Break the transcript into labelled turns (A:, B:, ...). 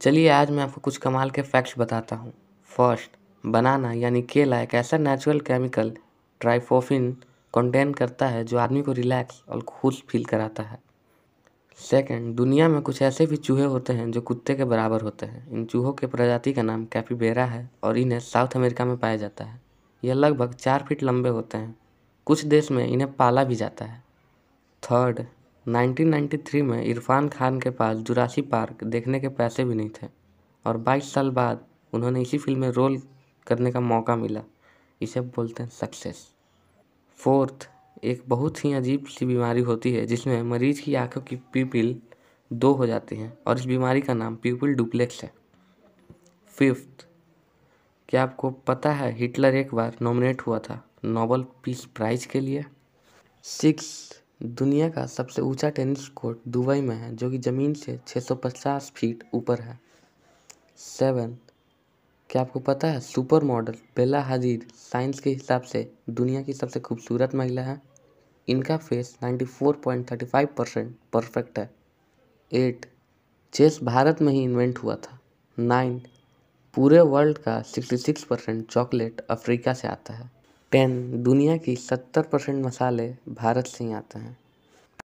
A: चलिए आज मैं आपको कुछ कमाल के फैक्ट्स बताता हूँ फर्स्ट बनाना यानी केला एक ऐसा नेचुरल केमिकल ट्राइफोफिन कंटेन करता है जो आदमी को रिलैक्स और खुश फील कराता है सेकंड दुनिया में कुछ ऐसे भी चूहे होते हैं जो कुत्ते के बराबर होते हैं इन चूहों के प्रजाति का नाम कैपीबेरा है और इन्हें साउथ अमेरिका में पाया जाता है यह लगभग चार फीट लंबे होते हैं कुछ देश में इन्हें पाला भी जाता है थर्ड 1993 में इरफ़ान खान के पास जुरासी पार्क देखने के पैसे भी नहीं थे और 22 साल बाद उन्होंने इसी फिल्म में रोल करने का मौका मिला इसे बोलते हैं सक्सेस फोर्थ एक बहुत ही अजीब सी बीमारी होती है जिसमें मरीज की आंखों की पीपिल दो हो जाती हैं और इस बीमारी का नाम पीपिल डुप्लेक्स है फिफ्थ क्या आपको पता है हिटलर एक बार नॉमिनेट हुआ था नोबल पीस प्राइज़ के लिए सिक्स दुनिया का सबसे ऊँचा टेनिस कोर्ट दुबई में है जो कि ज़मीन से छः सौ पचास फीट ऊपर है सेवन क्या आपको पता है सुपर मॉडल बेला हजीर साइंस के हिसाब से दुनिया की सबसे खूबसूरत महिला है इनका फेस 94.35 परसेंट परफेक्ट है एट चेस भारत में ही इन्वेंट हुआ था नाइन पूरे वर्ल्ड का 66 परसेंट चॉकलेट अफ्रीका से आता है पेन दुनिया की सत्तर परसेंट मसाले भारत से ही आते हैं